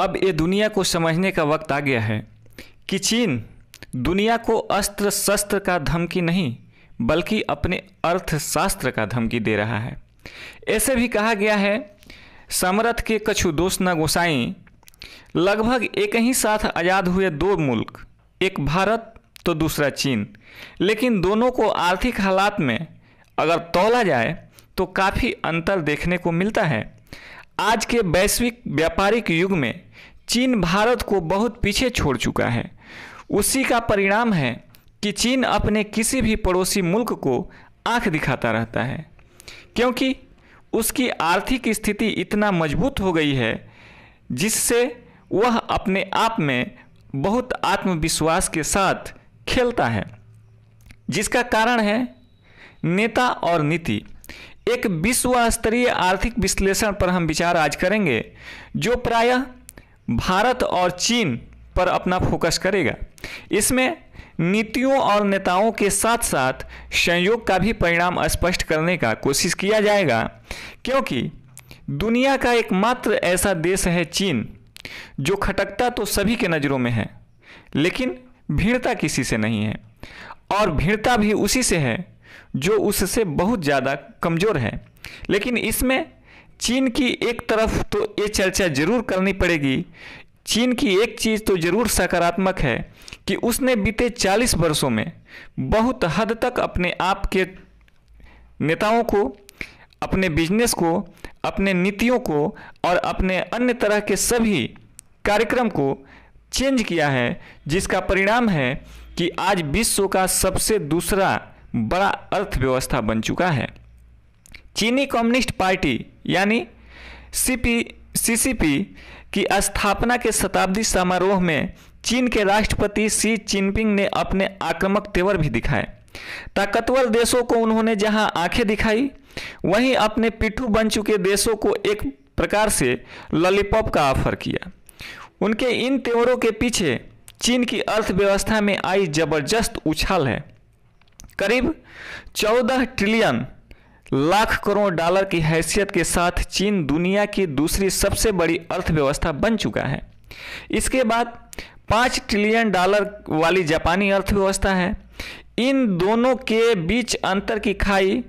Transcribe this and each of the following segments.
अब ये दुनिया को समझने का वक्त आ गया है कि चीन दुनिया को अस्त्र शस्त्र का धमकी नहीं बल्कि अपने अर्थशास्त्र का धमकी दे रहा है ऐसे भी कहा गया है समरथ के कछु दोष न गोसाई लगभग एक ही साथ आज़ाद हुए दो मुल्क एक भारत तो दूसरा चीन लेकिन दोनों को आर्थिक हालात में अगर तोला जाए तो काफ़ी अंतर देखने को मिलता है आज के वैश्विक व्यापारिक युग में चीन भारत को बहुत पीछे छोड़ चुका है उसी का परिणाम है कि चीन अपने किसी भी पड़ोसी मुल्क को आंख दिखाता रहता है क्योंकि उसकी आर्थिक स्थिति इतना मजबूत हो गई है जिससे वह अपने आप में बहुत आत्मविश्वास के साथ खेलता है जिसका कारण है नेता और नीति एक विश्व स्तरीय आर्थिक विश्लेषण पर हम विचार आज करेंगे जो प्रायः भारत और चीन पर अपना फोकस करेगा इसमें नीतियों और नेताओं के साथ साथ संयोग का भी परिणाम स्पष्ट करने का कोशिश किया जाएगा क्योंकि दुनिया का एकमात्र ऐसा देश है चीन जो खटकता तो सभी के नज़रों में है लेकिन भीड़ता किसी से नहीं है और भीड़ता भी उसी से है जो उससे बहुत ज़्यादा कमज़ोर है लेकिन इसमें चीन की एक तरफ तो ये चर्चा जरूर करनी पड़ेगी चीन की एक चीज़ तो ज़रूर सकारात्मक है कि उसने बीते 40 वर्षों में बहुत हद तक अपने आप के नेताओं को अपने बिजनेस को अपने नीतियों को और अपने अन्य तरह के सभी कार्यक्रम को चेंज किया है जिसका परिणाम है कि आज विश्व का सबसे दूसरा बड़ा अर्थव्यवस्था बन चुका है चीनी कम्युनिस्ट पार्टी यानी सीपी सीसीपी की स्थापना के शताब्दी समारोह में चीन के राष्ट्रपति सी चिनपिंग ने अपने आक्रामक तेवर भी दिखाए ताकतवर देशों को उन्होंने जहां आंखें दिखाई वहीं अपने पिट्ठू बन चुके देशों को एक प्रकार से लॉलीपॉप का ऑफर किया उनके इन तेवरों के पीछे चीन की अर्थव्यवस्था में आई जबरदस्त उछाल है करीब 14 ट्रिलियन लाख करोड़ डॉलर की हैसियत के साथ चीन दुनिया की दूसरी सबसे बड़ी अर्थव्यवस्था बन चुका है इसके बाद पाँच ट्रिलियन डॉलर वाली जापानी अर्थव्यवस्था है इन दोनों के बीच अंतर की खाई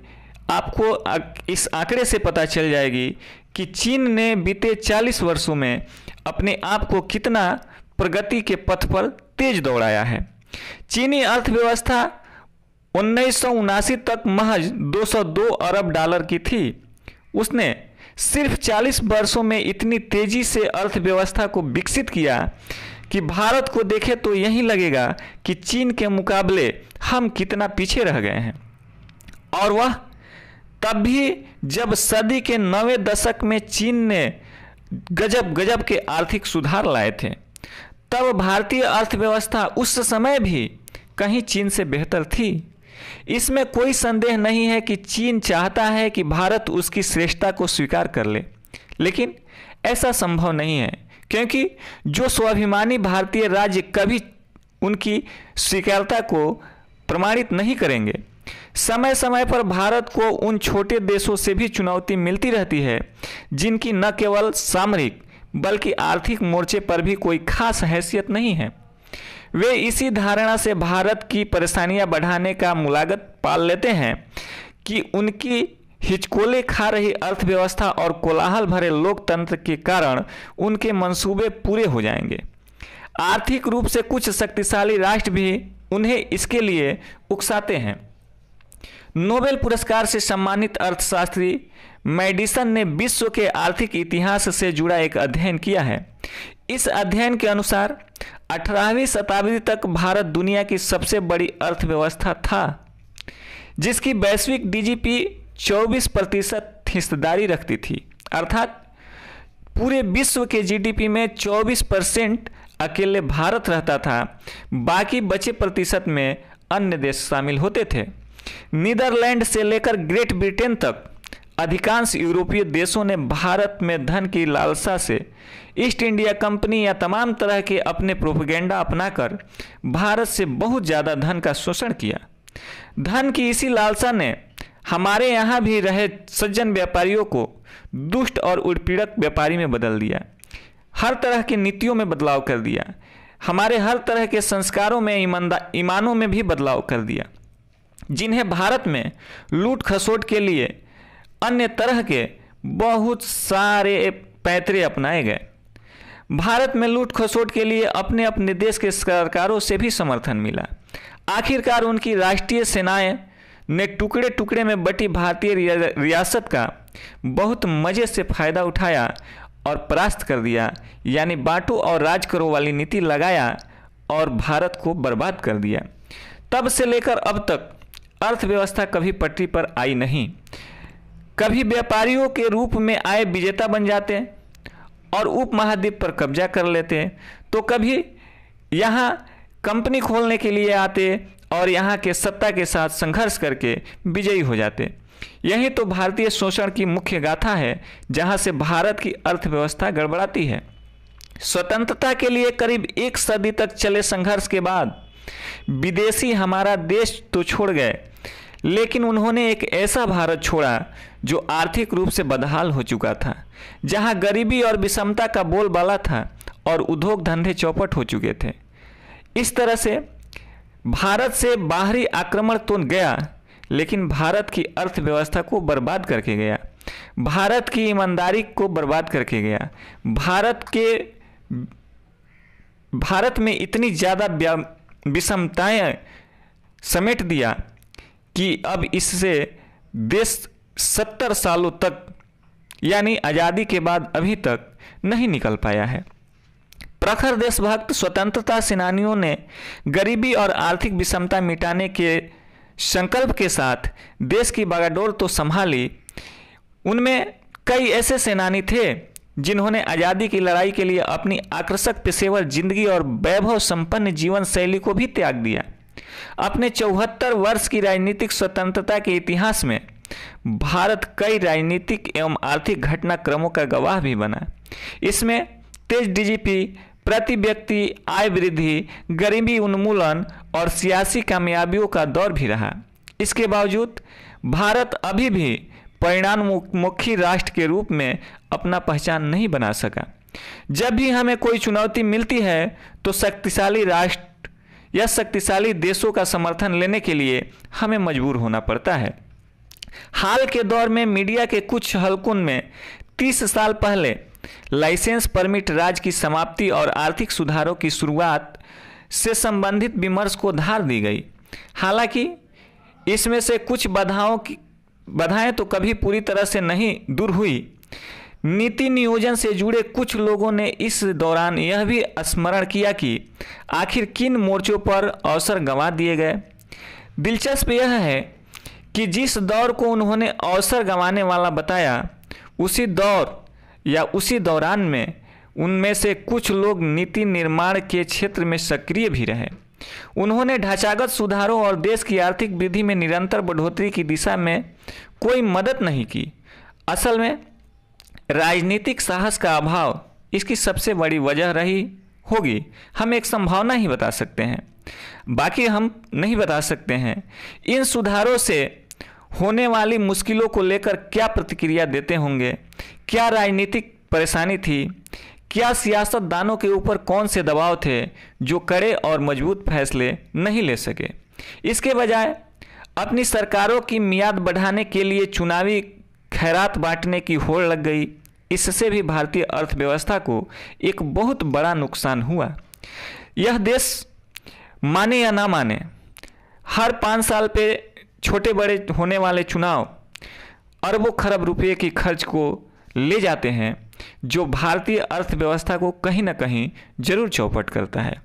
आपको इस आंकड़े से पता चल जाएगी कि चीन ने बीते 40 वर्षों में अपने आप को कितना प्रगति के पथ पर तेज दौड़ाया है चीनी अर्थव्यवस्था उन्नीस तक महज 202 अरब डॉलर की थी उसने सिर्फ 40 वर्षों में इतनी तेजी से अर्थव्यवस्था को विकसित किया कि भारत को देखे तो यही लगेगा कि चीन के मुकाबले हम कितना पीछे रह गए हैं और वह तब भी जब सदी के नवे दशक में चीन ने गजब गजब के आर्थिक सुधार लाए थे तब भारतीय अर्थव्यवस्था उस समय भी कहीं चीन से बेहतर थी इसमें कोई संदेह नहीं है कि चीन चाहता है कि भारत उसकी श्रेष्ठता को स्वीकार कर ले लेकिन ऐसा संभव नहीं है क्योंकि जो स्वाभिमानी भारतीय राज्य कभी उनकी स्वीकारता को प्रमाणित नहीं करेंगे समय समय पर भारत को उन छोटे देशों से भी चुनौती मिलती रहती है जिनकी न केवल सामरिक बल्कि आर्थिक मोर्चे पर भी कोई खास हैसियत नहीं है वे इसी धारणा से भारत की परेशानियां बढ़ाने का मुलागत पाल लेते हैं कि उनकी हिचकोले खा रही अर्थव्यवस्था और कोलाहल भरे लोकतंत्र के कारण उनके मंसूबे पूरे हो जाएंगे आर्थिक रूप से कुछ शक्तिशाली राष्ट्र भी उन्हें इसके लिए उकसाते हैं नोबेल पुरस्कार से सम्मानित अर्थशास्त्री मेडिसन ने विश्व के आर्थिक इतिहास से जुड़ा एक अध्ययन किया है इस अध्ययन के अनुसार अठारहवीं शताब्दी तक भारत दुनिया की सबसे बड़ी अर्थव्यवस्था था जिसकी वैश्विक डीजीपी 24 प्रतिशत हिस्सेदारी रखती थी अर्थात पूरे विश्व के जीडीपी में 24 परसेंट अकेले भारत रहता था बाकी बचे प्रतिशत में अन्य देश शामिल होते थे नीदरलैंड से लेकर ग्रेट ब्रिटेन तक अधिकांश यूरोपीय देशों ने भारत में धन की लालसा से ईस्ट इंडिया कंपनी या तमाम तरह के अपने प्रोपेगेंडा अपनाकर भारत से बहुत ज़्यादा धन का शोषण किया धन की इसी लालसा ने हमारे यहाँ भी रहे सज्जन व्यापारियों को दुष्ट और उत्पीड़क व्यापारी में बदल दिया हर तरह की नीतियों में बदलाव कर दिया हमारे हर तरह के संस्कारों में ईमानदार ईमानों में भी बदलाव कर दिया जिन्हें भारत में लूट खसोट के लिए अन्य तरह के बहुत सारे पैतरे अपनाए गए भारत में लूट खसोट के लिए अपने अपने देश के सरकारों से भी समर्थन मिला आखिरकार उनकी राष्ट्रीय सेनाएं ने टुकड़े टुकड़े में बटी भारतीय रियासत का बहुत मज़े से फायदा उठाया और परास्त कर दिया यानी बांटो और राज करो वाली नीति लगाया और भारत को बर्बाद कर दिया तब से लेकर अब तक अर्थव्यवस्था कभी पटरी पर आई नहीं कभी व्यापारियों के रूप में आए विजेता बन जाते हैं और उप महाद्वीप पर कब्जा कर लेते हैं तो कभी यहाँ कंपनी खोलने के लिए आते और यहाँ के सत्ता के साथ संघर्ष करके विजयी हो जाते यही तो भारतीय शोषण की मुख्य गाथा है जहाँ से भारत की अर्थव्यवस्था गड़बड़ाती है स्वतंत्रता के लिए करीब एक सदी तक चले संघर्ष के बाद विदेशी हमारा देश तो छोड़ गए लेकिन उन्होंने एक ऐसा भारत छोड़ा जो आर्थिक रूप से बदहाल हो चुका था जहां गरीबी और विषमता का बोलबाला था और उद्योग धंधे चौपट हो चुके थे इस तरह से भारत से बाहरी आक्रमण तो गया लेकिन भारत की अर्थव्यवस्था को बर्बाद करके गया भारत की ईमानदारी को बर्बाद करके गया भारत के भारत में इतनी ज़्यादा विषमताएं समेट दिया कि अब इससे देश सत्तर सालों तक यानी आज़ादी के बाद अभी तक नहीं निकल पाया है प्रखर देशभक्त स्वतंत्रता सेनानियों ने गरीबी और आर्थिक विषमता मिटाने के संकल्प के साथ देश की बागाडोर तो संभाली उनमें कई ऐसे सेनानी थे जिन्होंने आज़ादी की लड़ाई के लिए अपनी आकर्षक पेशेवर जिंदगी और वैभव संपन्न जीवन शैली को भी त्याग दिया अपने चौहत्तर वर्ष की राजनीतिक स्वतंत्रता के इतिहास में भारत कई राजनीतिक एवं आर्थिक घटनाक्रमों का गवाह भी बना इसमें तेज डीजीपी प्रति व्यक्ति आय वृद्धि गरीबी उन्मूलन और सियासी कामयाबियों का दौर भी रहा इसके बावजूद भारत अभी भी परिणाममुखी राष्ट्र के रूप में अपना पहचान नहीं बना सका जब भी हमें कोई चुनौती मिलती है तो शक्तिशाली राष्ट्र या शक्तिशाली देशों का समर्थन लेने के लिए हमें मजबूर होना पड़ता है हाल के दौर में मीडिया के कुछ हलकुन में 30 साल पहले लाइसेंस परमिट राज की समाप्ति और आर्थिक सुधारों की शुरुआत से संबंधित विमर्श को धार दी गई हालांकि इसमें से कुछ बाधाओं की बाधाएं तो कभी पूरी तरह से नहीं दूर हुई नीति नियोजन से जुड़े कुछ लोगों ने इस दौरान यह भी स्मरण किया कि आखिर किन मोर्चों पर अवसर गंवा दिए गए दिलचस्प यह है कि जिस दौर को उन्होंने अवसर गंवाने वाला बताया उसी दौर या उसी दौरान में उनमें से कुछ लोग नीति निर्माण के क्षेत्र में सक्रिय भी रहे उन्होंने ढांचागत सुधारों और देश की आर्थिक वृद्धि में निरंतर बढ़ोतरी की दिशा में कोई मदद नहीं की असल में राजनीतिक साहस का अभाव इसकी सबसे बड़ी वजह रही होगी हम एक संभावना ही बता सकते हैं बाकी हम नहीं बता सकते हैं इन सुधारों से होने वाली मुश्किलों को लेकर क्या प्रतिक्रिया देते होंगे क्या राजनीतिक परेशानी थी क्या सियासतदानों के ऊपर कौन से दबाव थे जो कड़े और मजबूत फैसले नहीं ले सके इसके बजाय अपनी सरकारों की मियाद बढ़ाने के लिए चुनावी खैरात बांटने की होड़ लग गई इससे भी भारतीय अर्थव्यवस्था को एक बहुत बड़ा नुकसान हुआ यह देश माने या ना माने हर पाँच साल पे छोटे बड़े होने वाले चुनाव अरबों खरब रुपये की खर्च को ले जाते हैं जो भारतीय अर्थव्यवस्था को कहीं ना कहीं जरूर चौपट करता है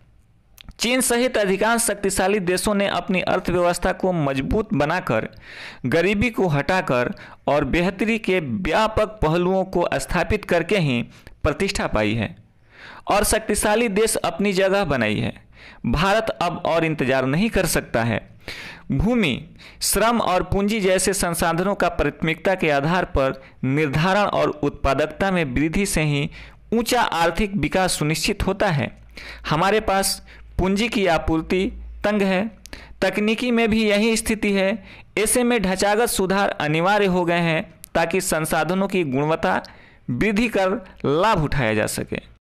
चीन सहित अधिकांश शक्तिशाली देशों ने अपनी अर्थव्यवस्था को मजबूत बनाकर गरीबी को हटाकर और बेहतरी के व्यापक पहलुओं को स्थापित करके ही प्रतिष्ठा पाई है और शक्तिशाली देश अपनी जगह बनाई है भारत अब और इंतजार नहीं कर सकता है भूमि श्रम और पूंजी जैसे संसाधनों का प्राथमिकता के आधार पर निर्धारण और उत्पादकता में वृद्धि से ही ऊंचा आर्थिक विकास सुनिश्चित होता है हमारे पास पूंजी की आपूर्ति तंग है तकनीकी में भी यही स्थिति है ऐसे में ढांचागत सुधार अनिवार्य हो गए हैं ताकि संसाधनों की गुणवत्ता वृद्धि कर लाभ उठाया जा सके